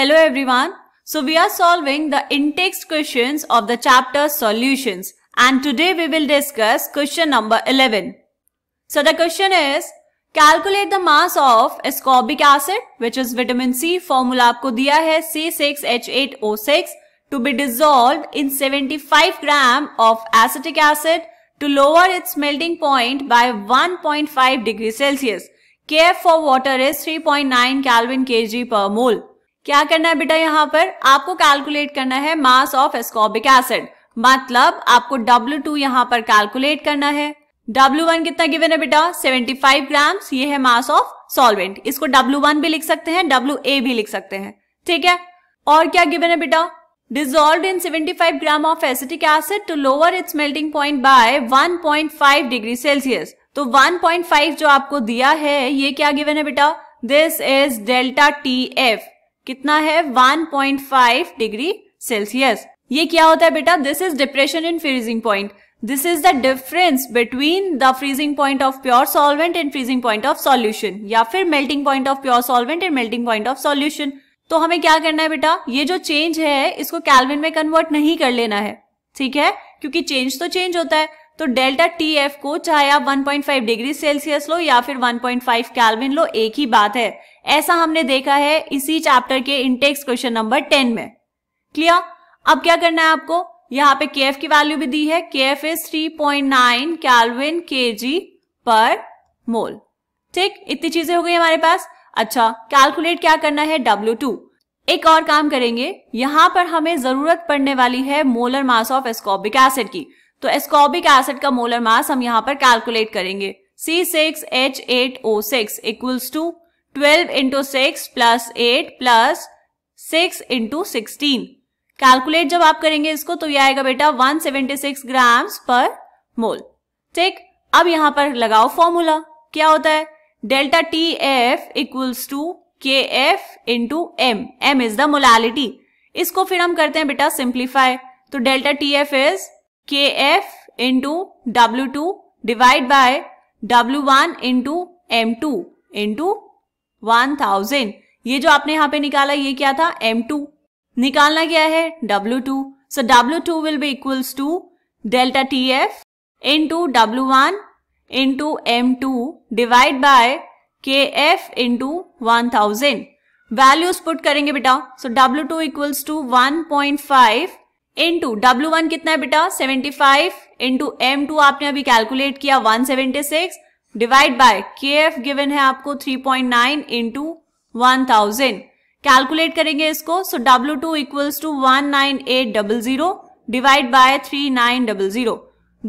Hello everyone. So we are solving the in-text questions of the chapter solutions and today we will discuss question number 11. So the question is calculate the mass of ascorbic acid which is vitamin C formula आपको दिया है C6H8O6 to be dissolved in 75 gram of acetic acid to lower its melting point by 1.5 degree Celsius. Kf for water is 3.9 Kelvin kg per mole. क्या करना है बेटा यहाँ पर आपको कैलकुलेट करना है मास ऑफ एस्कॉर्बिक एसिड मतलब आपको W2 टू यहाँ पर कैलकुलेट करना है W1 कितना गिवन है बेटा 75 फाइव ग्राम्स ये है मास ऑफ सॉल्वेंट इसको W1 भी लिख सकते हैं WA भी लिख सकते हैं ठीक है और क्या गिवन है बेटा dissolve in 75 gram of acetic acid to lower its melting point by 1.5 degree Celsius तो 1.5 जो आपको दिया है ये क्या गिवन है बेटा this is delta T F कितना है 1.5 डिग्री सेल्सियस ये क्या होता है बेटा this is depression in freezing point this is the difference between the freezing point of pure solvent and freezing point of solution या फिर melting point of pure solvent and melting point of solution तो हमें क्या करना है बेटा ये जो चेंज है इसको कैलविन में कन्वर्ट नहीं कर लेना है ठीक है क्योंकि चेंज तो चेंज होता है तो डेल्टा टी एफ को चाहे आप 1.5 डिग्री सेल्सियस लो या फिर 1.5 कैल्विन लो एक ही बात है ऐसा हमने देखा है इसी चैप्टर के इंटेक्स क्वेश्चन नंबर 10 में क्लियर अब क्या करना है आपको यहाँ पे के की वैल्यू भी दी है K F is three point nine kelvin K per मोल ठीक इतनी चीजें हो गई हमारे पास अच्छा कैलकुलेट क्या करना है डब्ल्यू टू एक और काम करेंगे यहां पर हमें जरूरत पड़ने वाली है molar mass of ascorbic acid की तो एस्कॉबिक एसिड का मोलर मास हम यहाँ पर कैलकुलेट करेंगे C six H eight O six equals to twelve into six plus eight plus six into sixteen calculate जब आप करेंगे इसको तो ये आएगा बेटा 176 ग्राम पर मोल ठीक अब यहां पर लगाओ फॉर्मूला क्या होता है delta T F equals to K F into M M is the molality इसको फिर हम करते हैं बेटा सिंप्लीफाई तो delta T F is K F into W two divide by W one into M two into one thousand ये जो आपने यहाँ पे निकाला ये क्या था एम टू निकालना क्या है W two so W two will be equals to delta T F into W one into M two divide by K F into one thousand values put करेंगे बेटा so W two equals to one point five into W one कितना है बेटा 75 five into M to आपने अभी calculate किया 176 divide by K F given है आपको 3.9 point nine into one thousand calculate करेंगे इसको so W two equals to one nine eight double zero divide by three nine double zero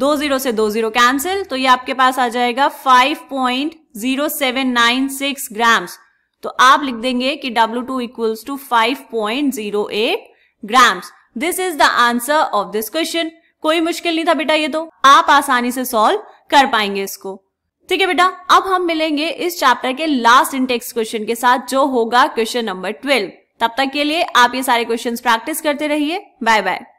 दो zero से दो जीरो कैंसिल तो ये आपके पास आ जाएगा five point zero seven nine six grams तो आप लिख देंगे कि W two equals to five point zero eight grams this is the answer of this question कोई मुश्किल नहीं था बेटा ये तो आप आसानी से सॉल्व कर पाएंगे इसको ठीक है बेटा अब हम मिलेंगे इस चैप्टर के लास्ट इंटेक्स क्वेश्चन के साथ जो होगा क्वेश्चन नंबर ट्वेल्व तब तक के लिए आप ये सारे क्वेश्चंस प्रैक्टिस करते रहिए बाय बाय